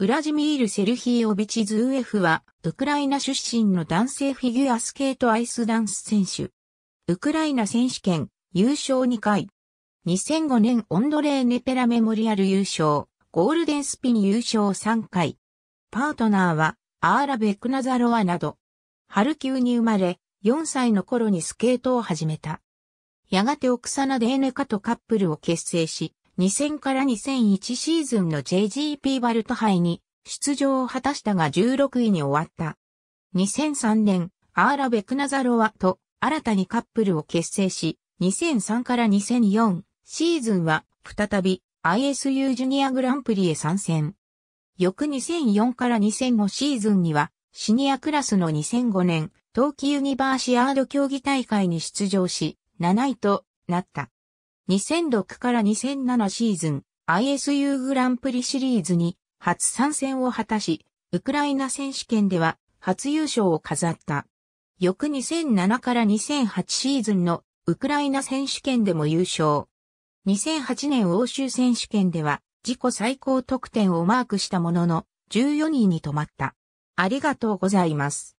ウラジミール・セルヒーオビチ・ズーエフは、ウクライナ出身の男性フィギュアスケートアイスダンス選手。ウクライナ選手権、優勝2回。2005年オンドレーネ・ペラメモリアル優勝、ゴールデンスピン優勝3回。パートナーは、アーラ・ベクナザロワなど。ハルキウに生まれ、4歳の頃にスケートを始めた。やがてオクサナ・デーネカとカップルを結成し、2000から2001シーズンの JGP バルト杯に出場を果たしたが16位に終わった。2003年、アーラ・ベクナザロワと新たにカップルを結成し、2003から2004シーズンは再び ISU ジュニアグランプリへ参戦。翌2004から2005シーズンにはシニアクラスの2005年冬季ユニバーシアード競技大会に出場し、7位となった。2006から2007シーズン ISU グランプリシリーズに初参戦を果たし、ウクライナ選手権では初優勝を飾った。翌2007から2008シーズンのウクライナ選手権でも優勝。2008年欧州選手権では自己最高得点をマークしたものの14位に止まった。ありがとうございます。